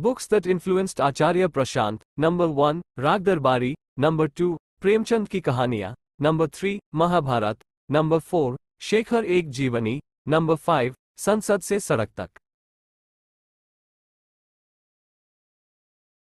Books that influenced Acharya Prashant. Number 1, Rag Darbari. Number 2, Premchand ki Kahaniya. Number 3, Mahabharat. Number 4, Shekhar Ek Jeevani Number 5 Sansad se Sadak Tak